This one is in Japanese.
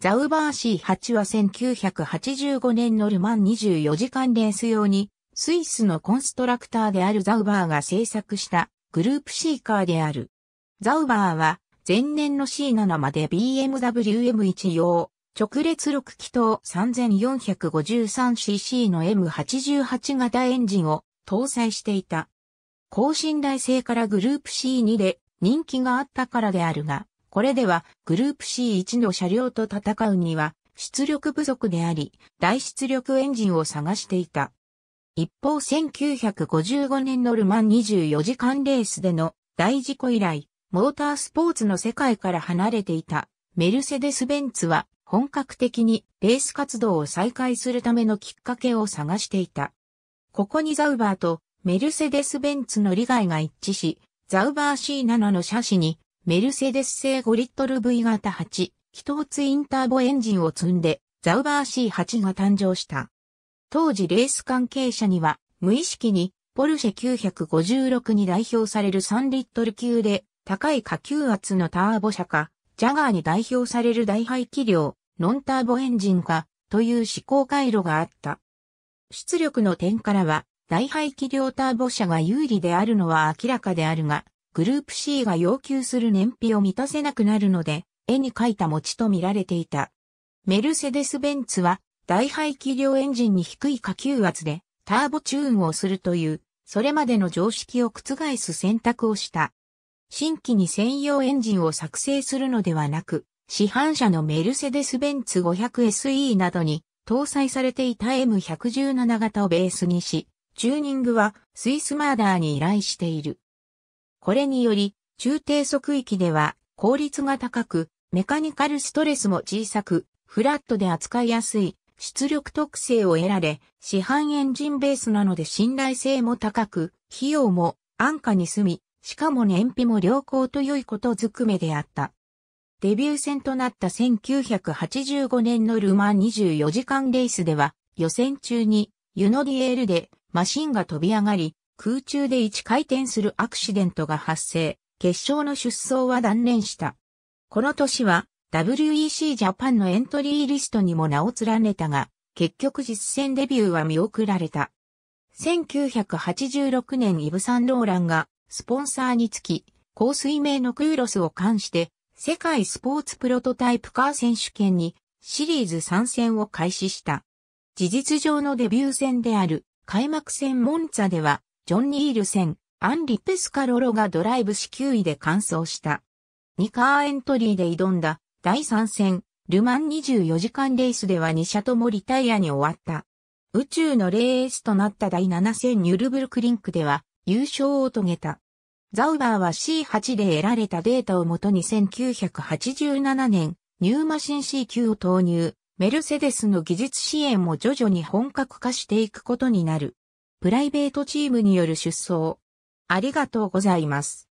ザウバー C8 は1985年のルマン24時間レース用に、スイスのコンストラクターであるザウバーが制作したグループ C カーである。ザウバーは前年の C7 まで BMW M1 用直列6気筒 3453cc の M88 型エンジンを搭載していた。高信頼性からグループ C2 で人気があったからであるが、これではグループ C1 の車両と戦うには出力不足であり、大出力エンジンを探していた。一方1955年のルマン24時間レースでの大事故以来、モータースポーツの世界から離れていたメルセデス・ベンツは本格的にレース活動を再開するためのきっかけを探していた。ここにザウバーとメルセデス・ベンツの利害が一致し、ザウバー C7 の車種にメルセデス製5リットル V 型8、気筒ツインターボエンジンを積んで、ザウバー C8 が誕生した。当時レース関係者には、無意識に、ポルシェ956に代表される3リットル級で、高い下級圧のターボ車か、ジャガーに代表される大排気量、ノンターボエンジンか、という思考回路があった。出力の点からは、大排気量ターボ車が有利であるのは明らかであるが、グループ C が要求する燃費を満たせなくなるので、絵に描いた餅と見られていた。メルセデス・ベンツは、大排気量エンジンに低い下級圧で、ターボチューンをするという、それまでの常識を覆す選択をした。新規に専用エンジンを作成するのではなく、市販車のメルセデス・ベンツ 500SE などに搭載されていた M117 型をベースにし、チューニングはスイスマーダーに依頼している。これにより、中低速域では効率が高く、メカニカルストレスも小さく、フラットで扱いやすい出力特性を得られ、市販エンジンベースなので信頼性も高く、費用も安価に済み、しかも燃費も良好と良いことずくめであった。デビュー戦となった1985年のルマン24時間レースでは、予選中にユノディエールでマシンが飛び上がり、空中で1回転するアクシデントが発生、決勝の出走は断念した。この年は WEC ジャパンのエントリーリストにも名を連ねたが、結局実戦デビューは見送られた。1986年イブ・サンローランがスポンサーにつき、高水名のクーロスを冠して、世界スポーツプロトタイプカー選手権にシリーズ参戦を開始した。事実上のデビュー戦である開幕戦モンツァではジョン・ニールセン、アンリ・ペスカロロがドライブし9位で完走した。2カーエントリーで挑んだ第3戦、ルマン24時間レースでは2社ともリタイアに終わった。宇宙のレースとなった第7戦ニュルブルクリンクでは優勝を遂げた。ザウバーは C8 で得られたデータをもとに1987年、ニューマシン c 9を投入、メルセデスの技術支援も徐々に本格化していくことになる。プライベートチームによる出走。ありがとうございます。